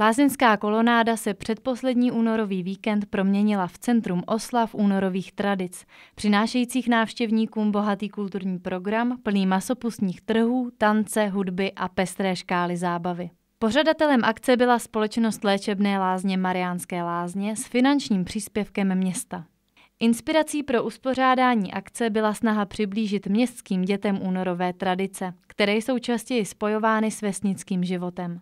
Lázeňská kolonáda se předposlední únorový víkend proměnila v centrum oslav únorových tradic, přinášejících návštěvníkům bohatý kulturní program plný masopustních trhů, tance, hudby a pestré škály zábavy. Pořadatelem akce byla společnost léčebné lázně Mariánské lázně s finančním příspěvkem města. Inspirací pro uspořádání akce byla snaha přiblížit městským dětem únorové tradice, které jsou častěji spojovány s vesnickým životem.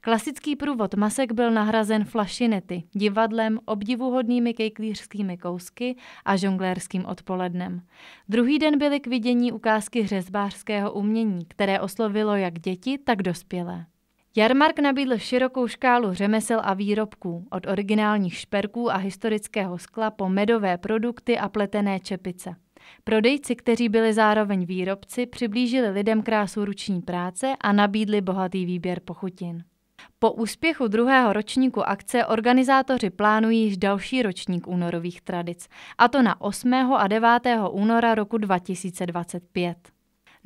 Klasický průvod masek byl nahrazen flašinety, divadlem, obdivuhodnými kejklířskými kousky a žonglérským odpolednem. Druhý den byly k vidění ukázky hřezbářského umění, které oslovilo jak děti, tak dospělé. Jarmark nabídl širokou škálu řemesel a výrobků, od originálních šperků a historického skla po medové produkty a pletené čepice. Prodejci, kteří byli zároveň výrobci, přiblížili lidem krásu ruční práce a nabídli bohatý výběr pochutin. Po úspěchu druhého ročníku akce organizátoři plánují již další ročník únorových tradic, a to na 8. a 9. února roku 2025.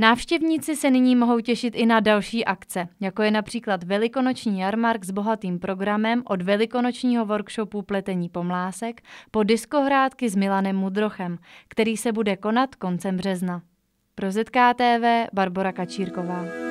Návštěvníci se nyní mohou těšit i na další akce, jako je například velikonoční jarmark s bohatým programem od velikonočního workshopu pletení pomlásek po diskohrádky s Milanem Mudrochem, který se bude konat koncem března. Pro ZKTV Barbara Kačírková.